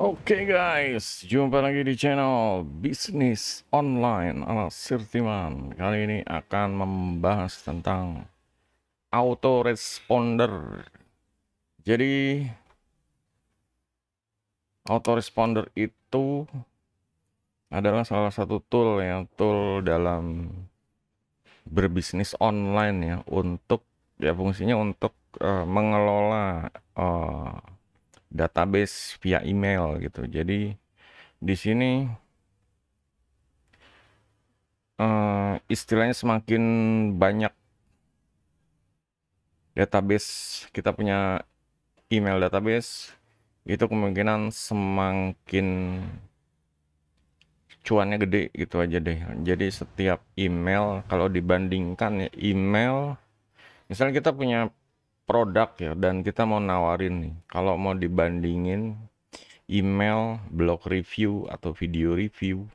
Oke okay guys, jumpa lagi di channel Bisnis Online ala Sirtiman. Kali ini akan membahas tentang autoresponder. Jadi autoresponder itu adalah salah satu tool ya, tool dalam berbisnis online ya untuk ya fungsinya untuk uh, mengelola uh, database via email gitu. Jadi di sini uh, istilahnya semakin banyak database kita punya email database itu kemungkinan semakin cuannya gede gitu aja deh. Jadi setiap email kalau dibandingkan ya, email misalnya kita punya produk ya dan kita mau nawarin nih kalau mau dibandingin email, blog review atau video review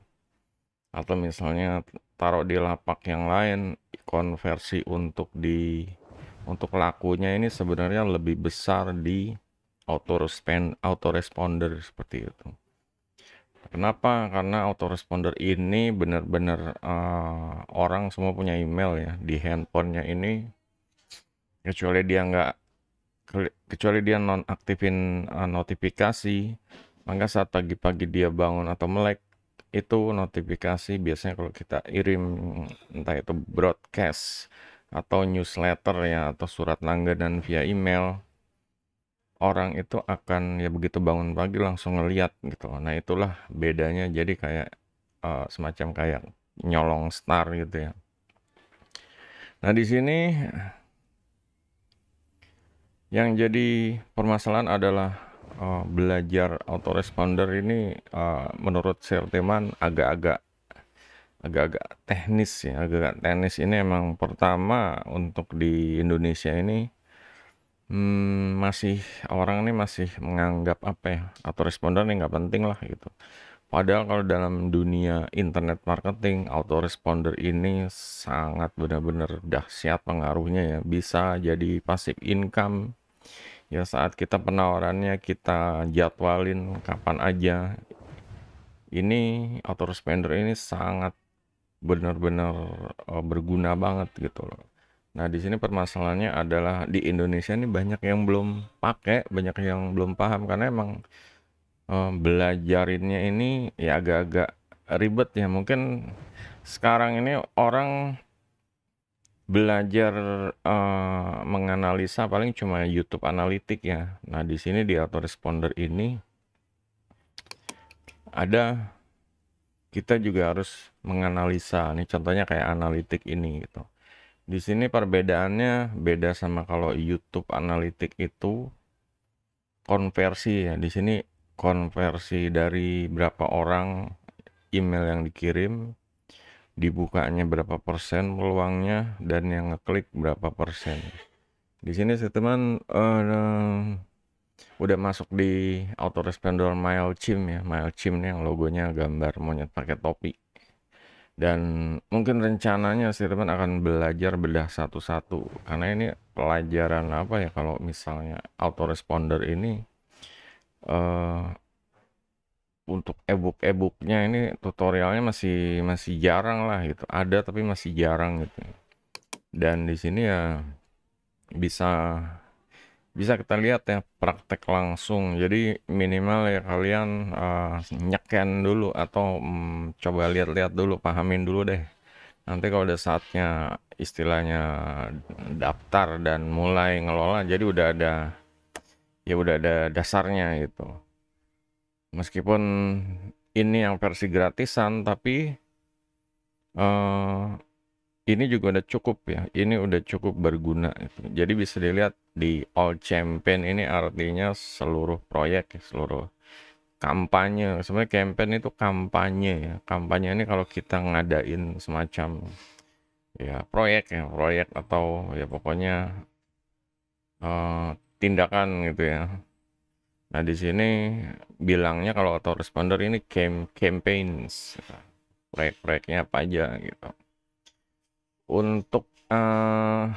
atau misalnya taruh di lapak yang lain konversi untuk di untuk lakunya ini sebenarnya lebih besar di autorespond autoresponder seperti itu. Kenapa? Karena autoresponder ini benar-benar uh, orang semua punya email ya di handphonenya ini kecuali dia nggak kecuali dia nonaktifin eh, notifikasi maka saat pagi-pagi dia bangun atau melek itu notifikasi biasanya kalau kita irim entah itu broadcast atau newsletter ya atau surat langganan via email orang itu akan ya begitu bangun pagi langsung ngeliat gitu nah itulah bedanya jadi kayak uh, semacam kayak nyolong star gitu ya nah di sini yang jadi permasalahan adalah uh, belajar autoresponder ini uh, menurut teman agak-agak agak-agak teknis ya, agak-agak teknis ini emang pertama untuk di Indonesia ini hmm, masih orang ini masih menganggap apa ya autoresponder ini nggak penting lah gitu Padahal kalau dalam dunia internet marketing, autoresponder ini sangat benar-benar dahsyat pengaruhnya ya. Bisa jadi passive income. Ya saat kita penawarannya kita jadwalin kapan aja. Ini autoresponder ini sangat benar-benar eh, berguna banget gitu loh. Nah, di sini permasalahannya adalah di Indonesia ini banyak yang belum pakai, banyak yang belum paham karena emang uh, belajarinnya ini ya agak-agak ribet ya mungkin sekarang ini orang belajar uh, menganalisa paling cuma YouTube analitik ya. Nah di sini di autoresponder ini ada kita juga harus menganalisa. Nih contohnya kayak analitik ini gitu. Di sini perbedaannya beda sama kalau YouTube analitik itu konversi ya. Di sini konversi dari berapa orang email yang dikirim dibukanya berapa persen peluangnya dan yang ngeklik berapa persen di sini teman uh, udah masuk di autoresponder MailChimp ya MailChimp yang logonya gambar monyet pakai topi dan mungkin rencananya sih teman akan belajar bedah satu-satu karena ini pelajaran apa ya kalau misalnya autoresponder ini uh, untuk ebook-ebooknya ini tutorialnya masih masih jarang lah gitu ada tapi masih jarang gitu dan di sini ya bisa bisa kita lihat ya praktek langsung jadi minimal ya kalian uh, eh, nyeken dulu atau um, coba lihat-lihat dulu pahamin dulu deh nanti kalau udah saatnya istilahnya daftar dan mulai ngelola jadi udah ada ya udah ada dasarnya gitu meskipun ini yang versi gratisan tapi uh, ini juga udah cukup ya ini udah cukup berguna gitu. jadi bisa dilihat di all champion ini artinya seluruh proyek seluruh kampanye sebenarnya campaign itu kampanye ya kampanye ini kalau kita ngadain semacam ya proyek ya proyek atau ya pokoknya uh, tindakan gitu ya. Nah di sini bilangnya kalau autoresponder ini camp campaigns, proyek-proyeknya apa aja gitu. Untuk uh,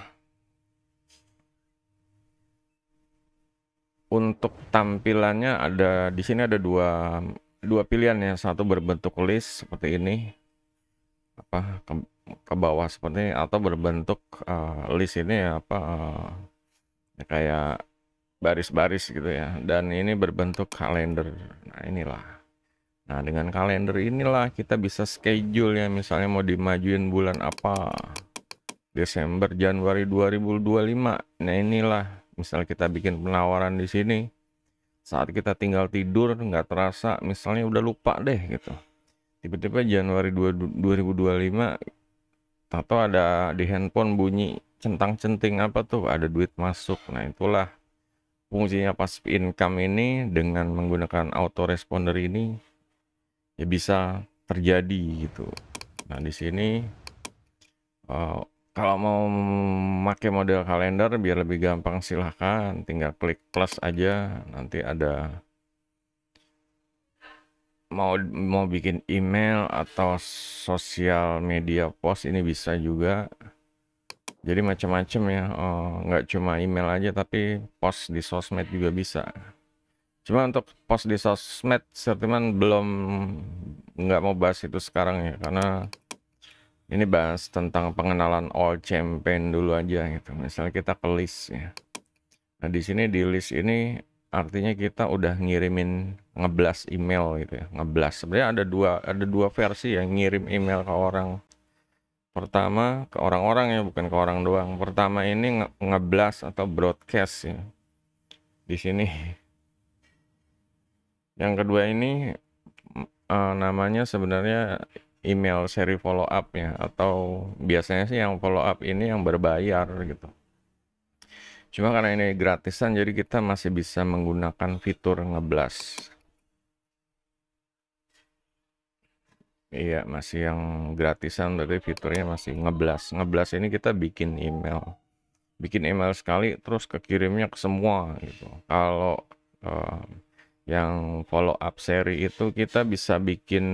untuk tampilannya ada di sini ada dua dua pilihan ya satu berbentuk list seperti ini apa ke, ke bawah seperti ini atau berbentuk uh, list ini ya, apa uh, kayak baris-baris gitu ya dan ini berbentuk kalender nah inilah nah dengan kalender inilah kita bisa schedule ya misalnya mau dimajuin bulan apa Desember Januari 2025 nah inilah misal kita bikin penawaran di sini saat kita tinggal tidur nggak terasa misalnya udah lupa deh gitu tiba-tiba Januari 2025 atau ada di handphone bunyi centang-centing apa tuh ada duit masuk nah itulah fungsinya pas income ini dengan menggunakan autoresponder ini ya bisa terjadi gitu. Nah, di sini uh, kalau mau memakai model kalender biar lebih gampang silahkan tinggal klik plus aja nanti ada mau mau bikin email atau sosial media post ini bisa juga jadi macam-macam ya oh, nggak cuma email aja tapi post di sosmed juga bisa cuma untuk post di sosmed Sertiman belum nggak mau bahas itu sekarang ya karena ini bahas tentang pengenalan all champion dulu aja gitu misalnya kita ke list ya nah di sini di list ini artinya kita udah ngirimin ngeblas email gitu ya ngeblas sebenarnya ada dua ada dua versi ya ngirim email ke orang Pertama ke orang-orang ya, bukan ke orang doang. Pertama ini ngeblas atau broadcast ya. Di sini. Yang kedua ini uh, namanya sebenarnya email seri follow up ya atau biasanya sih yang follow up ini yang berbayar gitu. Cuma karena ini gratisan jadi kita masih bisa menggunakan fitur ngeblas. Iya, masih yang gratisan berarti fiturnya masih ngeblas. Ngeblas ini kita bikin email. Bikin email sekali terus kekirimnya ke semua gitu. Kalau uh, yang follow up seri itu kita bisa bikin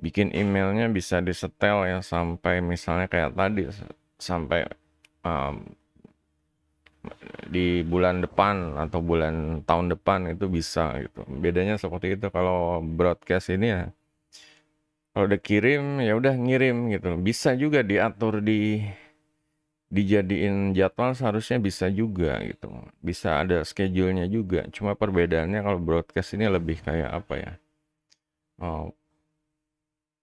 bikin emailnya bisa disetel ya sampai misalnya kayak tadi sampai um, di bulan depan atau bulan tahun depan itu bisa gitu bedanya seperti itu kalau broadcast ini ya kalau udah kirim ya udah ngirim gitu. Bisa juga diatur di dijadiin jadwal seharusnya bisa juga gitu. Bisa ada schedule-nya juga. Cuma perbedaannya kalau broadcast ini lebih kayak apa ya? Oh,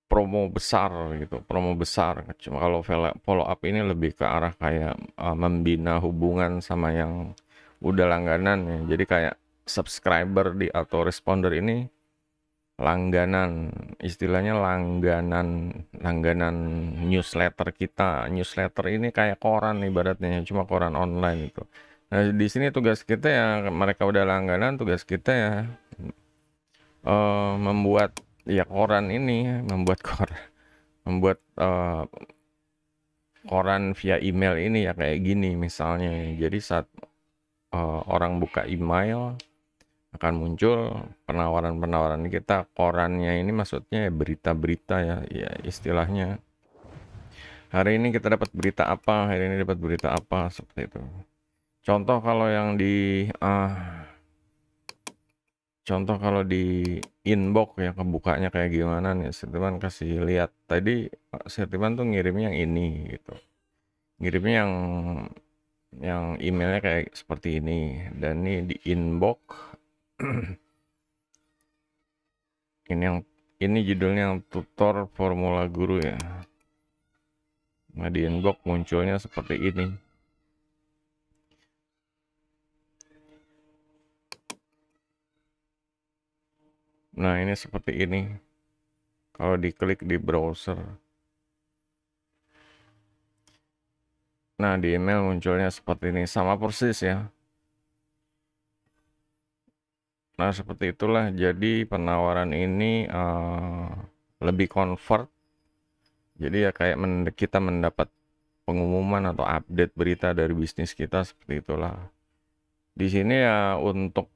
promo besar gitu, promo besar. Cuma kalau follow up ini lebih ke arah kayak uh, membina hubungan sama yang udah langganan ya. Jadi kayak subscriber di atau responder ini langganan istilahnya langganan langganan newsletter kita newsletter ini kayak koran ibaratnya cuma koran online itu nah di sini tugas kita ya mereka udah langganan tugas kita ya uh, membuat ya koran ini membuat koran membuat uh, koran via email ini ya kayak gini misalnya jadi saat uh, orang buka email akan muncul penawaran-penawaran kita korannya ini maksudnya ya berita-berita ya ya istilahnya hari ini kita dapat berita apa hari ini dapat berita apa seperti itu contoh kalau yang di uh, contoh kalau di inbox ya kebukanya kayak gimana nih sertiman kasih lihat tadi eh, sertiman tuh ngirim yang ini gitu ngirim yang yang emailnya kayak seperti ini dan ini di inbox ini yang ini judulnya tutor formula guru ya nah di inbox munculnya seperti ini nah ini seperti ini kalau diklik di browser nah di email munculnya seperti ini sama persis ya Nah, seperti itulah. Jadi penawaran ini uh, lebih convert. Jadi ya kayak men kita mendapat pengumuman atau update berita dari bisnis kita seperti itulah. Di sini ya untuk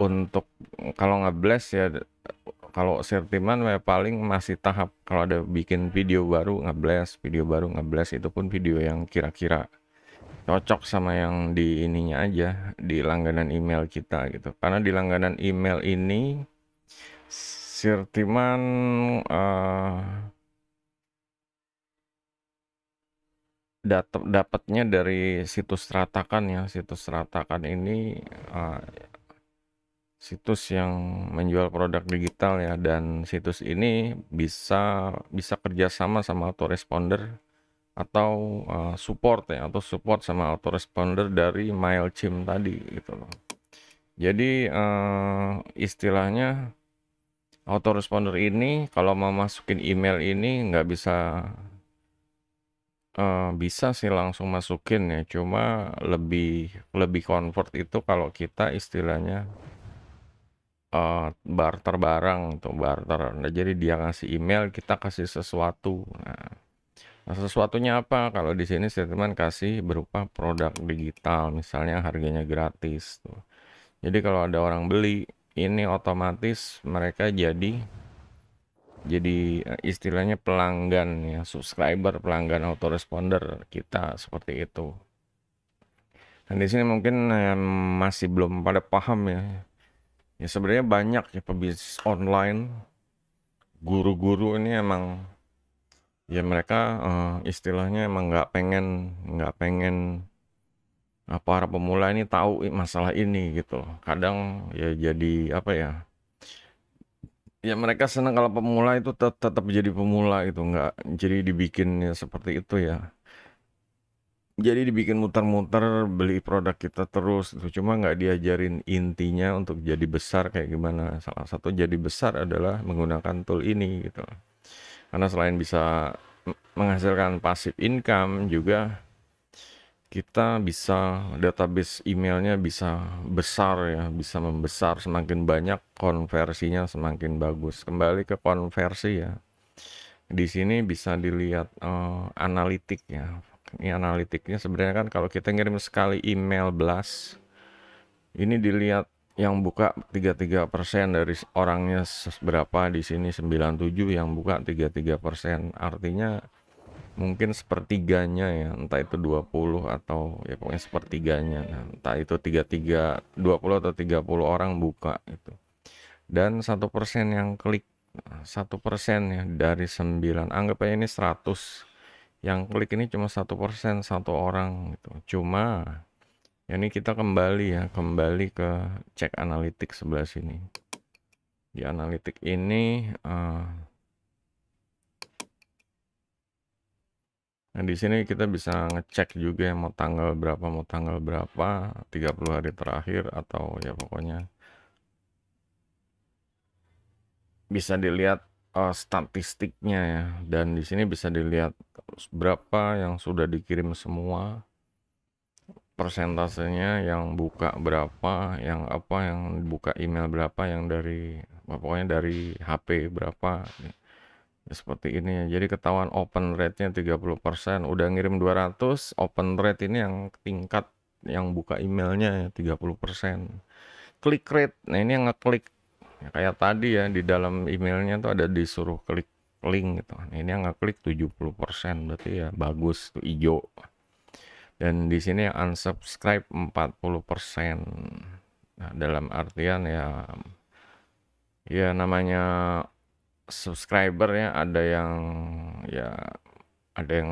untuk kalau nggak bless ya kalau sertiman ya paling masih tahap kalau ada bikin video baru nggak bless video baru nggak bless itu pun video yang kira-kira cocok sama yang di ininya aja di langganan email kita gitu karena di langganan email ini Sirtiman uh, dapatnya dari situs ratakan ya situs ratakan ini uh, situs yang menjual produk digital ya dan situs ini bisa bisa kerjasama sama autoresponder atau uh, support ya atau support sama autoresponder dari MailChimp tadi gitu loh. Jadi uh, istilahnya autoresponder ini kalau mau masukin email ini nggak bisa uh, bisa sih langsung masukin ya cuma lebih lebih convert itu kalau kita istilahnya uh, barter barang untuk barter nah, jadi dia ngasih email kita kasih sesuatu nah Nah, sesuatunya apa? Kalau di sini statement kasih berupa produk digital, misalnya harganya gratis tuh. Jadi kalau ada orang beli, ini otomatis mereka jadi jadi eh, istilahnya pelanggan ya, subscriber, pelanggan autoresponder kita seperti itu. Dan di sini mungkin yang masih belum pada paham ya. Ya sebenarnya banyak ya pebisnis online guru-guru ini emang ya mereka uh, istilahnya emang nggak pengen nggak pengen apa para pemula ini tahu masalah ini gitu Kadang ya jadi apa ya? Ya mereka senang kalau pemula itu tet tetap jadi pemula gitu, nggak jadi dibikin ya seperti itu ya. Jadi dibikin muter-muter beli produk kita terus, itu cuma nggak diajarin intinya untuk jadi besar kayak gimana. Salah satu jadi besar adalah menggunakan tool ini gitu. Loh karena selain bisa menghasilkan passive income juga kita bisa database emailnya bisa besar ya bisa membesar semakin banyak konversinya semakin bagus kembali ke konversi ya di sini bisa dilihat uh, analitik ya ini analitiknya sebenarnya kan kalau kita ngirim sekali email blast ini dilihat yang buka 33% dari orangnya berapa di sini 97 yang buka 33% artinya mungkin sepertiganya ya entah itu 20 atau ya pokoknya sepertiganya nah, entah itu 33 20 atau 30 orang buka itu dan satu persen yang klik satu persen ya dari 9 anggap aja ini 100 yang klik ini cuma satu persen satu orang gitu cuma ini kita kembali ya kembali ke cek analitik sebelah sini di analitik ini uh, nah di sini kita bisa ngecek juga yang mau tanggal berapa mau tanggal berapa 30 hari terakhir atau ya pokoknya bisa dilihat uh, statistiknya ya dan di sini bisa dilihat berapa yang sudah dikirim semua persentasenya yang buka berapa, yang apa, yang buka email berapa, yang dari pokoknya dari HP berapa. Ya, seperti ini ya. Jadi ketahuan open rate-nya 30%, udah ngirim 200, open rate ini yang tingkat yang buka emailnya ya, puluh 30%. Klik rate, nah ini yang ngeklik ya, kayak tadi ya di dalam emailnya tuh ada disuruh klik link gitu. Nah, ini yang ngeklik 70% berarti ya bagus tuh hijau dan di sini unsubscribe 40% Nah, dalam artian ya ya namanya subscriber ya ada yang ya ada yang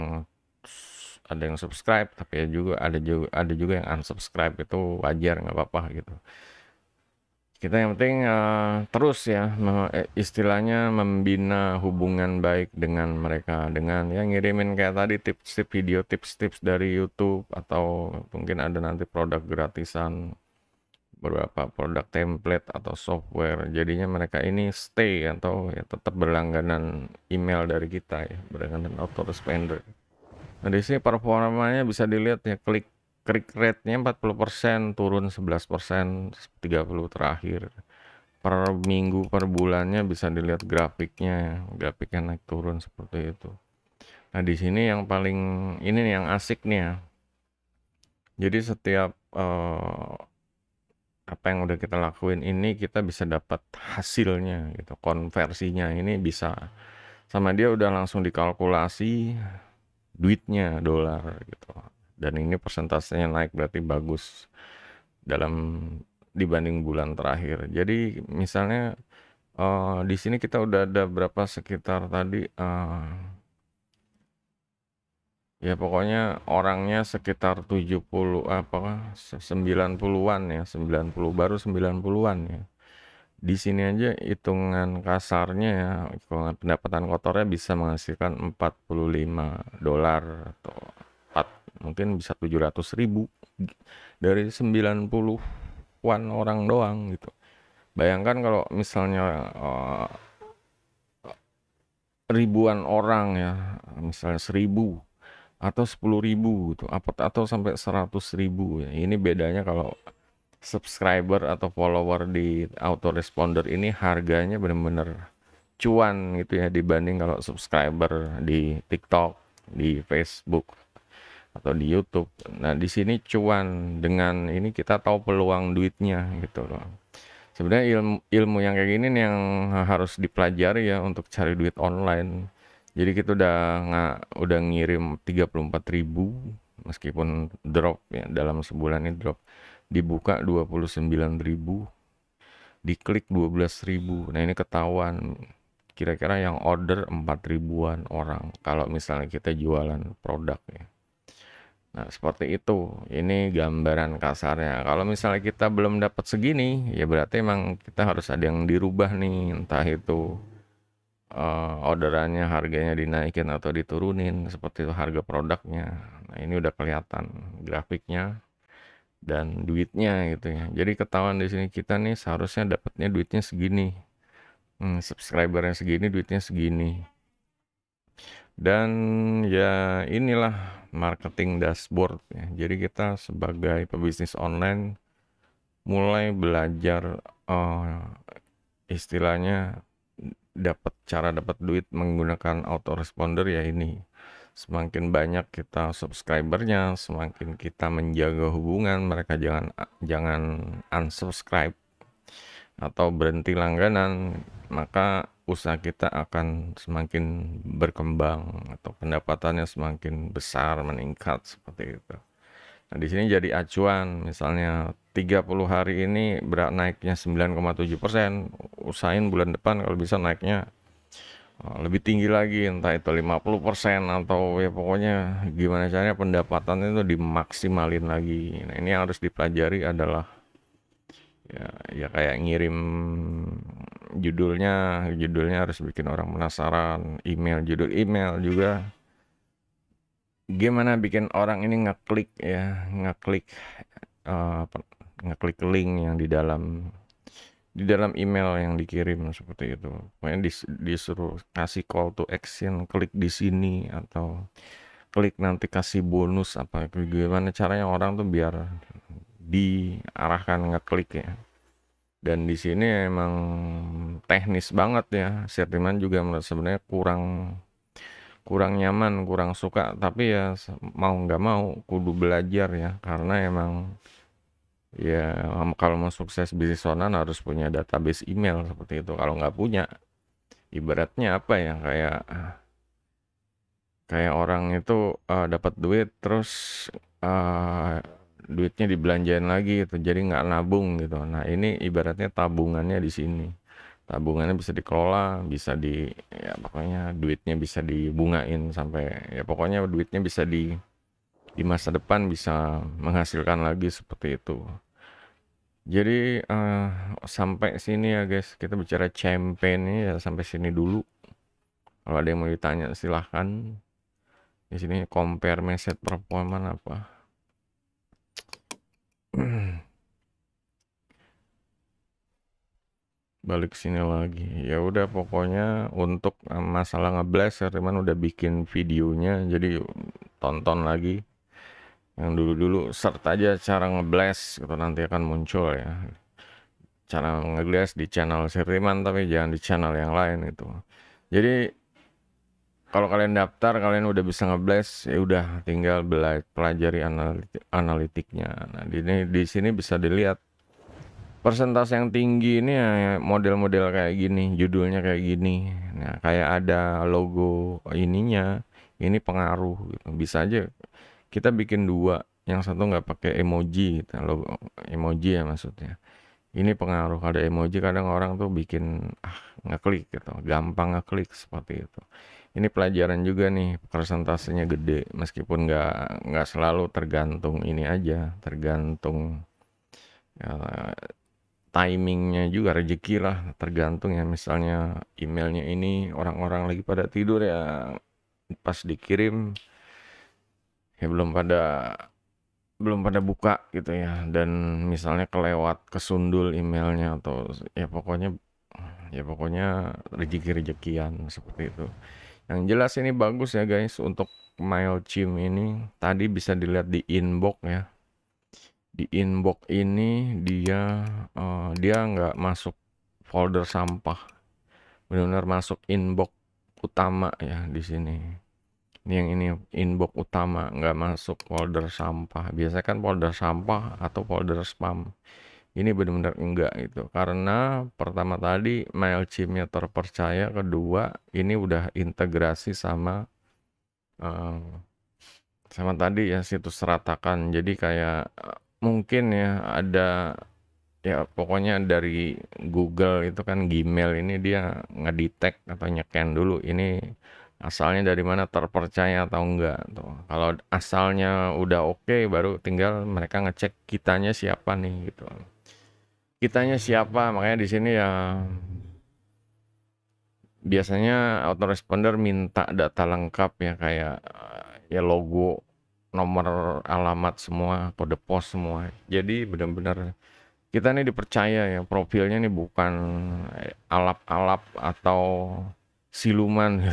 ada yang subscribe tapi ya juga ada juga ada juga yang unsubscribe itu wajar nggak apa-apa gitu kita yang penting uh, terus ya eh, istilahnya membina hubungan baik dengan mereka dengan yang ngirimin kayak tadi tips-tips video tips-tips dari YouTube atau mungkin ada nanti produk gratisan beberapa produk template atau software jadinya mereka ini stay atau ya tetap berlangganan email dari kita ya berlangganan auto responder nah di sini performanya bisa dilihat ya klik click rate-nya 40% turun 11% 30 terakhir per minggu per bulannya bisa dilihat grafiknya grafiknya naik turun seperti itu nah di sini yang paling ini nih yang asik nih ya jadi setiap eh, apa yang udah kita lakuin ini kita bisa dapat hasilnya gitu konversinya ini bisa sama dia udah langsung dikalkulasi duitnya dolar gitu dan ini persentasenya naik berarti bagus dalam dibanding bulan terakhir. Jadi misalnya uh, di sini kita udah ada berapa sekitar tadi uh, ya pokoknya orangnya sekitar 70 apa 90-an ya, 90 baru 90-an ya. Di sini aja hitungan kasarnya ya, hitungan pendapatan kotornya bisa menghasilkan 45 dolar atau mungkin bisa 700 ribu dari 90-an orang doang gitu bayangkan kalau misalnya uh, ribuan orang ya misalnya seribu atau sepuluh ribu gitu atau sampai seratus ribu ya ini bedanya kalau subscriber atau follower di autoresponder ini harganya benar-benar cuan gitu ya dibanding kalau subscriber di TikTok, di Facebook atau di YouTube. Nah, di sini cuan dengan ini kita tahu peluang duitnya gitu loh. Sebenarnya ilmu, ilmu yang kayak gini nih yang harus dipelajari ya untuk cari duit online. Jadi kita udah nggak udah ngirim ribu, meskipun drop ya dalam sebulan ini drop dibuka ribu, diklik ribu. Nah, ini ketahuan kira-kira yang order 4 ribuan orang kalau misalnya kita jualan produk ya Nah, seperti itu. Ini gambaran kasarnya. Kalau misalnya kita belum dapat segini, ya berarti emang kita harus ada yang dirubah nih, entah itu uh, orderannya harganya dinaikin atau diturunin, seperti itu harga produknya. Nah, ini udah kelihatan grafiknya dan duitnya gitu ya. Jadi ketahuan di sini kita nih seharusnya dapatnya duitnya segini. Hmm, subscribernya segini, duitnya segini dan ya inilah marketing dashboard ya. Jadi kita sebagai pebisnis online mulai belajar uh, istilahnya dapat cara dapat duit menggunakan autoresponder ya ini. Semakin banyak kita subscribernya, semakin kita menjaga hubungan mereka jangan jangan unsubscribe atau berhenti langganan, maka usaha kita akan semakin berkembang atau pendapatannya semakin besar meningkat seperti itu. Nah, di sini jadi acuan misalnya 30 hari ini berat naiknya 9,7%, usahain bulan depan kalau bisa naiknya eh, lebih tinggi lagi entah itu 50% atau ya pokoknya gimana caranya pendapatan itu dimaksimalin lagi. Nah, ini yang harus dipelajari adalah ya ya kayak ngirim judulnya judulnya harus bikin orang penasaran email judul email juga gimana bikin orang ini ngeklik ya ngeklik uh, ngeklik link yang di dalam di dalam email yang dikirim seperti itu. Pokoknya dis, disuruh kasih call to action, klik di sini atau klik nanti kasih bonus apa gimana caranya orang tuh biar diarahkan ngeklik ya dan di sini emang teknis banget ya Sertiman juga menurut sebenarnya kurang kurang nyaman kurang suka tapi ya mau nggak mau kudu belajar ya karena emang ya kalau mau sukses bisnis online harus punya database email seperti itu kalau nggak punya ibaratnya apa ya kayak kayak orang itu uh, dapat duit terus uh, duitnya dibelanjain lagi gitu jadi nggak nabung gitu nah ini ibaratnya tabungannya di sini tabungannya bisa dikelola bisa di ya pokoknya duitnya bisa dibungain sampai ya pokoknya duitnya bisa di di masa depan bisa menghasilkan lagi seperti itu jadi uh, sampai sini ya guys kita bicara champion ya sampai sini dulu kalau ada yang mau ditanya silahkan di sini compare message performance apa Balik sini lagi. Ya udah pokoknya untuk eh, masalah ya teman udah bikin videonya jadi tonton lagi yang dulu-dulu serta aja cara ngeblast itu nanti akan muncul ya cara ngeblast di channel seriman tapi jangan di channel yang lain itu jadi kalau kalian daftar kalian udah bisa ngeblast ya udah tinggal belajar pelajari analitik analitiknya nah di ini di sini bisa dilihat persentase yang tinggi ini ya, ya, model-model kayak gini judulnya kayak gini nah kayak ada logo ininya ini pengaruh gitu. bisa aja kita bikin dua yang satu nggak pakai emoji gitu logo emoji ya maksudnya ini pengaruh ada emoji kadang orang tuh bikin ah ngeklik gitu gampang ngeklik seperti itu ini pelajaran juga nih persentasenya gede meskipun nggak nggak selalu tergantung ini aja tergantung ya, timingnya juga rezeki lah tergantung ya misalnya emailnya ini orang-orang lagi pada tidur ya pas dikirim ya belum pada belum pada buka gitu ya dan misalnya kelewat kesundul emailnya atau ya pokoknya ya pokoknya rezeki rezekian seperti itu yang jelas ini bagus ya guys untuk MailChimp ini. Tadi bisa dilihat di inbox ya. Di inbox ini dia uh, dia nggak masuk folder sampah. Benar-benar masuk inbox utama ya di sini. Ini yang ini inbox utama nggak masuk folder sampah. Biasanya kan folder sampah atau folder spam ini benar-benar enggak gitu karena pertama tadi Mailchimp-nya terpercaya kedua ini udah integrasi sama um, sama tadi ya situs seratakan jadi kayak eh, mungkin ya ada ya pokoknya dari Google itu kan Gmail ini dia ngedetect atau nyeken dulu ini asalnya dari mana terpercaya atau enggak tuh kalau asalnya udah oke okay, baru tinggal mereka ngecek kitanya siapa nih gitu kitanya siapa makanya di sini ya biasanya autoresponder minta data lengkap ya kayak eh, ya logo nomor alamat semua kode pos semua jadi benar-benar kita ini dipercaya ya profilnya ini bukan eh, alap-alap atau siluman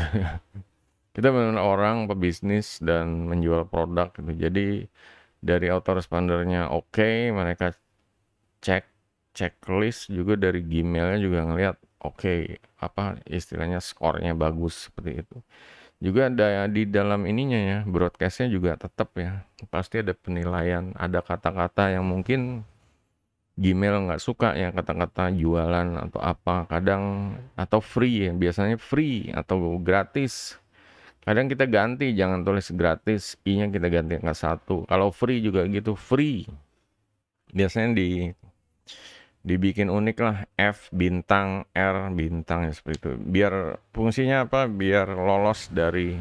kita benar orang pebisnis dan menjual produk gitu jadi dari autorespondernya oke okay, mereka cek checklist juga dari Gmailnya juga ngelihat oke okay, apa istilahnya skornya bagus seperti itu juga ada di dalam ininya ya broadcastnya juga tetap ya pasti ada penilaian ada kata-kata yang mungkin Gmail nggak suka ya kata-kata jualan atau apa kadang atau free ya biasanya free atau gratis kadang kita ganti jangan tulis gratis i nya kita ganti nggak satu kalau free juga gitu free biasanya di dibikin unik lah F bintang R bintang ya seperti itu biar fungsinya apa biar lolos dari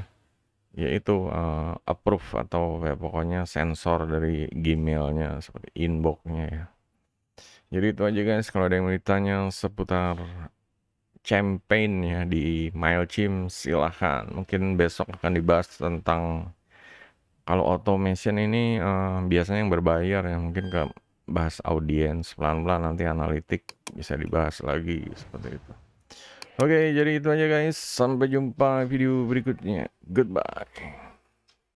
yaitu uh, approve atau ya, pokoknya sensor dari Gmailnya seperti inboxnya ya jadi itu aja guys kalau ada yang mau ditanya seputar campaign ya di Mailchimp silahkan mungkin besok akan dibahas tentang kalau automation ini uh, biasanya yang berbayar ya mungkin ke bahas audiens pelan-pelan nanti analitik bisa dibahas lagi seperti itu oke jadi itu aja guys sampai jumpa video berikutnya goodbye